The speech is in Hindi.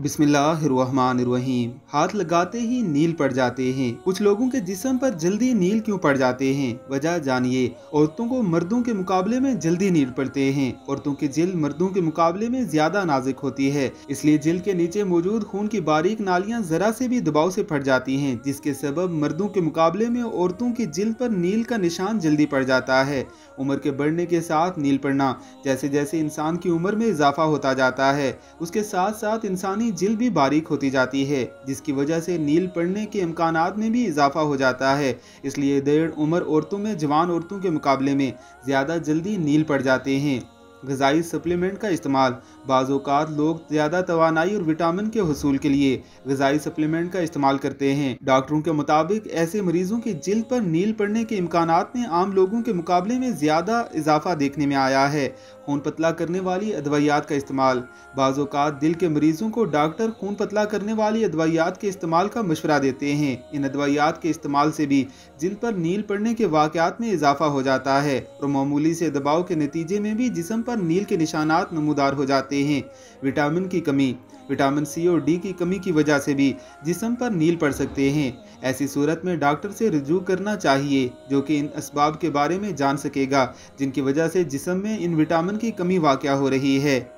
बिस्मिल्लाहिर्रहमानिर्रहीम हाथ लगाते ही नील पड़ जाते हैं कुछ लोगों के जिसम पर जल्दी नील क्यों पड़ जाते हैं वजह जानिए औरतों को मर्दों के मुकाबले में जल्दी नील पड़ते हैं औरतों की जिल मर्दों के मुकाबले में ज्यादा नाजुक होती है इसलिए जिल के नीचे मौजूद खून की बारीक नालियाँ जरा से भी दबाव से फट जाती है जिसके सबब मर्दों के मुकाबले में औरतों की जिल पर नील का निशान जल्दी पड़ जाता है उम्र के बढ़ने के साथ नील पड़ना जैसे जैसे इंसान की उम्र में इजाफा होता जाता है उसके साथ साथ इंसानी इंसानी जिल भी बारीक होती जाती है जिसकी वजह से नील पड़ने के इम्कान में भी इजाफा हो जाता है इसलिए देड़ उम्र औरतों में जवान औरतों के मुकाबले में ज़्यादा जल्दी नील पड़ जाते हैं गजाई सप्लीमेंट का इस्तेमाल बाज़ात लोग ज़्यादा तोानाई और विटामिन के हसूल के लिए गजाई सप्लीमेंट का इस्तेमाल करते हैं डॉक्टरों के मुताबिक ऐसे मरीजों की जिल्द पर नील पड़ने के इम्कान में आम लोगों के मुकाबले में ज़्यादा इजाफा देखने में आया है खून पतला करने वाली अदवायात का इस्तेमाल बाज़ात दिल के मरीजों को डॉक्टर खून पतला करने वाली अदवायात के इस्तेमाल का मशवरा देते हैं इन अदवायात के इस्तेमाल से भी जिल पर नील पड़ने के वाक़ात में इजाफा हो जाता है और मामूली से दबाव के नतीजे में भी जिसम पर नील के निशानात नमदार हो जाते हैं विटामिन की कमी विटामिन सी और डी की कमी की वजह से भी जिसम पर नील पड़ सकते हैं ऐसी सूरत में डॉक्टर से रजू करना चाहिए जो कि इन इसबाब के बारे में जान सकेगा जिनकी वजह से जिसम में इन विटामिन की कमी वाक़ हो रही है